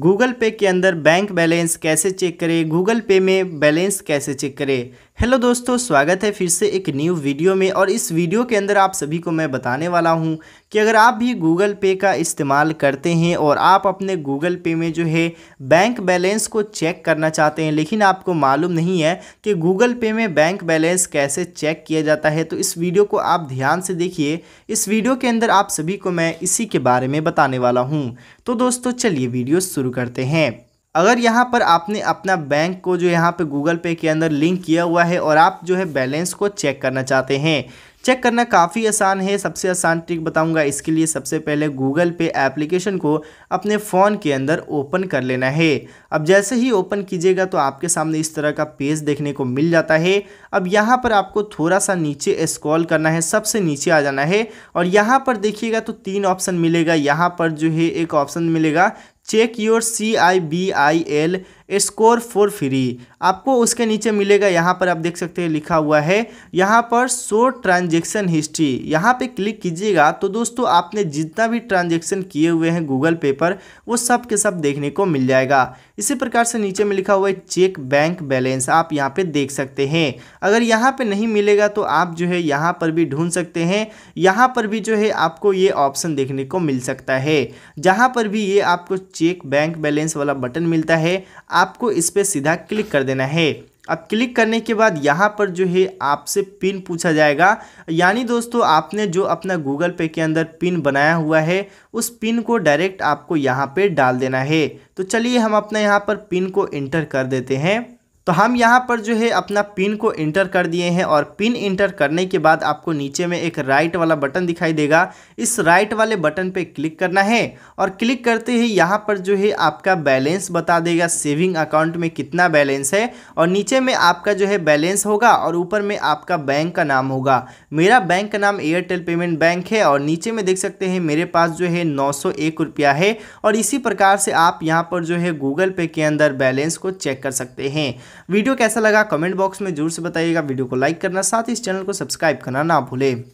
Google Pay के अंदर bank balance कैसे चेक करें गूगल पे में बैलेंस कैसे चेक करें हेलो दोस्तों स्वागत है फिर से एक न्यू वीडियो में और इस वीडियो के अंदर आप सभी को मैं बताने वाला हूं कि अगर आप भी गूगल पे का इस्तेमाल करते हैं और आप अपने गूगल पे में जो है बैंक बैलेंस को चेक करना चाहते हैं लेकिन आपको मालूम नहीं है कि गूगल पे में बैंक बैलेंस कैसे चेक किया जाता है तो इस वीडियो को आप ध्यान से देखिए इस वीडियो के अंदर आप सभी को मैं इसी के बारे में बताने वाला हूँ तो दोस्तों चलिए वीडियो शुरू करते हैं अगर यहाँ पर आपने अपना बैंक को जो यहाँ पे गूगल पे के अंदर लिंक किया हुआ है और आप जो है बैलेंस को चेक करना चाहते हैं चेक करना काफ़ी आसान है सबसे आसान ट्रिक बताऊंगा इसके लिए सबसे पहले गूगल पे एप्लीकेशन को अपने फ़ोन के अंदर ओपन कर लेना है अब जैसे ही ओपन कीजिएगा तो आपके सामने इस तरह का पेज देखने को मिल जाता है अब यहाँ पर आपको थोड़ा सा नीचे स्क्रॉल करना है सबसे नीचे आ जाना है और यहाँ पर देखिएगा तो तीन ऑप्शन मिलेगा यहाँ पर जो है एक ऑप्शन मिलेगा check your C I B I L score for free आपको उसके नीचे मिलेगा यहाँ पर आप देख सकते हैं लिखा हुआ है यहाँ पर शो ट्रांजेक्शन हिस्ट्री यहाँ पे क्लिक कीजिएगा तो दोस्तों आपने जितना भी ट्रांजेक्शन किए हुए हैं गूगल पे पर वो सब के सब देखने को मिल जाएगा इसी प्रकार से नीचे में लिखा हुआ है चेक बैंक बैलेंस आप यहाँ पे देख सकते हैं अगर यहाँ पे नहीं मिलेगा तो आप जो है यहाँ पर भी ढूंढ सकते हैं यहाँ पर भी जो है आपको ये ऑप्शन देखने को मिल सकता है जहाँ पर भी ये आपको चेक बैंक बैलेंस वाला बटन मिलता है आपको इस पर सीधा क्लिक कर देना है अब क्लिक करने के बाद यहाँ पर जो है आपसे पिन पूछा जाएगा यानी दोस्तों आपने जो अपना गूगल पे के अंदर पिन बनाया हुआ है उस पिन को डायरेक्ट आपको यहाँ पे डाल देना है तो चलिए हम अपना यहाँ पर पिन को इंटर कर देते हैं तो हम यहाँ पर जो है अपना पिन को इंटर कर दिए हैं और पिन इंटर करने के बाद आपको नीचे में एक राइट वाला बटन दिखाई देगा इस राइट वाले बटन पे क्लिक करना है और क्लिक करते ही यहाँ पर जो है आपका बैलेंस बता देगा सेविंग अकाउंट में कितना बैलेंस है और नीचे में आपका जो है बैलेंस होगा और ऊपर में आपका बैंक का नाम होगा मेरा बैंक का नाम एयरटेल पेमेंट बैंक है और नीचे में देख सकते हैं मेरे पास जो है नौ रुपया है और इसी प्रकार से आप यहाँ पर जो है गूगल पे के अंदर बैलेंस को चेक कर सकते हैं वीडियो कैसा लगा कमेंट बॉक्स में जरूर से बताइएगा वीडियो को लाइक करना साथ ही इस चैनल को सब्सक्राइब करना ना भूलें